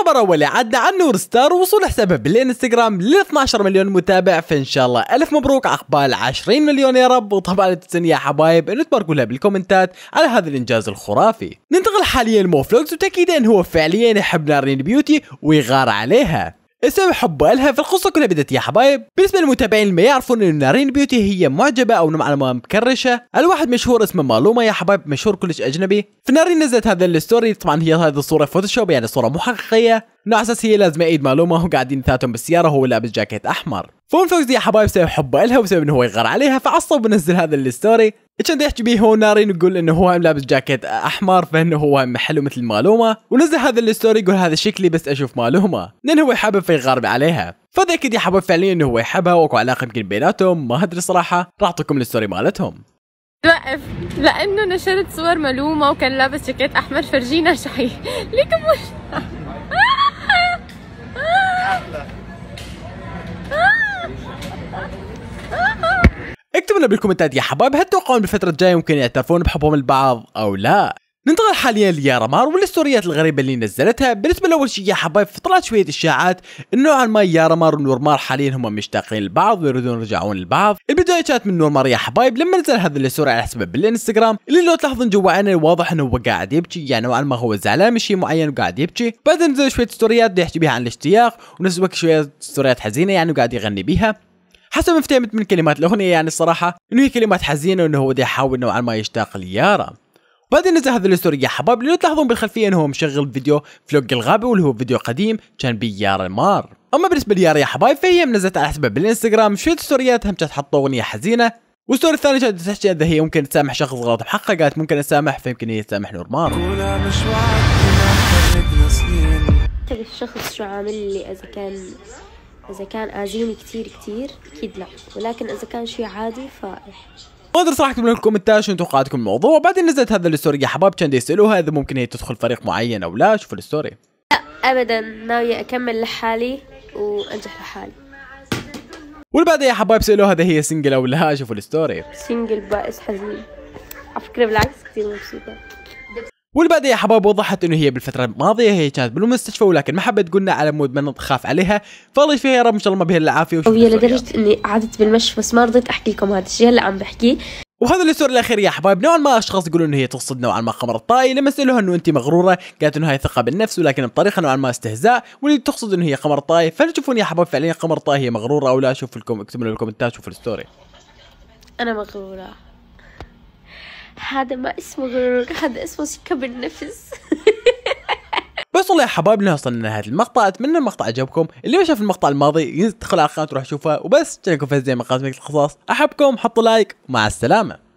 الخبر أولي عدنا عن نور ستار وصول حسابه بالانستغرام ل 12 مليون متابع فإن شاء الله ألف مبروك عقبال 20 مليون يا رب وطبعا لا تنسون يا حبايب إنه تباركوا لها بالكومنتات على هذا الإنجاز الخرافي ننتقل حاليا لموفلوكس وتأكيدا هو فعليا يحب نارين بيوتي ويغار عليها السبب حبه لها فالقصه كلها بدت يا حبايب بالنسبه للمتابعين اللي ما يعرفون انه نارين بيوتي هي معجبه او نوعا ما مكرشه الواحد مشهور اسمه معلومه يا حبايب مشهور كلش اجنبي فنارين نزلت هذا الستوري طبعا هي هذه الصوره فوتوشوب يعني صوره مو حقيقيه انه اساس هي لازم ايد معلومه وقاعدين ثلاثهم بالسياره وهو لابس جاكيت احمر فون فوز يا حبايب بسبب حبه لها وبسبب انه هو يغار عليها فعصب ونزل هذا الستوري كان يحكي به هو ناري يقول انه هو لابس جاكيت احمر فانه هو حلو مثل مالوما ونزل هذا الستوري يقول هذا شكلي بس اشوف مالوما لان هو حابب فيغارب عليها فذا اكيد يحب فعليا انه هو يحبها واكو علاقه يمكن بيناتهم ما ادري صراحه راح اعطيكم الستوري مالتهم توقف لانه نشرت صور ملومه وكان لابس جاكيت احمر فرجينا شحي ليه كمل اكتبوا لنا بالكومنتات يا حبايب هل تتوقعون بالفترة الجاية ممكن يعترفون بحبهم البعض او لا؟ ننتقل حاليا ليارا مار والستوريات الغريبة اللي نزلتها بالنسبة لأول شيء يا حبايب فطلعت شوية إشاعات إنه عن ما يارا مار ونورمار حاليا هم مشتاقين لبعض ويريدون يرجعون لبعض البداية كانت من نورمار يا حبايب لما نزل هذا الستوري على حسبه بالانستغرام اللي لو تلاحظون جوا عينه واضح إنه هو قاعد يبكي يعني نوعا ما هو زعلان من شيء معين وقاعد يبكي بعدين نزل شوية ستوريات بده يحكي بها عن الاشتياق ونفس الوقت شوية ستوريات حزينة يعني وقاعد يغني بها، حسب ما فهمت من كلمات الاغنيه يعني الصراحه انه هي كلمات حزينه وانه هو بده يحاول نوعا ما يشتاق ليارا وبعدين نزل هذا الستوري يا حبايب لو تلاحظون بالخلفيه انه هو مشغل فيديو فلوج الغابه واللي هو فيديو قديم كان بيه يارا المار اما بالنسبه ليارا يا حبايب فهي منزلت على حسابها بالانستغرام شويه ستوريات هم كانت حاطه اغنيه حزينه والستوري الثاني كانت تحكي اذا هي ممكن تسامح شخص غلط بحقها قالت ممكن اسامح فيمكن هي تسامح مار الشخص شو عامل لي اذا كان إذا كان آذيني كتير كتير أكيد لا ولكن إذا كان شيء عادي فرح ما ادري صراحه اكتب لكم كومنتات شو توقعاتكم الموضوع وبعدين نزلت هذا الستوري يا حباب كان يسالوها اذا ممكن هي تدخل فريق معين او لا شوفوا الستوري لا ابدا ناويه اكمل لحالي وانجح لحالي والبعد يا حبايب سالوها اذا هي سنجل او لا شوفوا الستوري سنجل بائس حزين على فكره بالعكس كثير مبسوطه والبعدين يا حبايب وضحت انه هي بالفتره الماضيه هي كانت بالمستشفى ولكن ما حبت قلنا على مود ما نخاف عليها فالله يشفيها يا رب ان شاء الله ما بها الا عافيه وهي لدرجه اني قعدت بالمشفى بس ما رضيت احكي لكم هذا الشيء هلا عم بحكيه وهذا اللي صار الاخير يا حبايب نوعا ما اشخاص يقولون انه هي تقصد نوعا ما قمر الطائي لما سالوها انه انت مغروره قالت انه هي ثقه بالنفس ولكن بطريقه نوعا ما استهزاء واللي تقصد انه هي قمر طائي فلتشوفون يا حبايب فعليا قمر الطائي هي مغروره او لا شوف لكم اكتبوا لنا الكومنتات شوفوا الستوري انا مغروره هذا ما اسمه غرور هذا اسمه سكب النفس بس والله يا حبايبنا وصلنا لنهايه المقطع اتمنى المقطع عجبكم اللي ما شاف المقطع الماضي يدخل على القناه وروح شوفها وبس تشاركوا في زي مقاطع القصص احبكم حطوا لايك ومع السلامه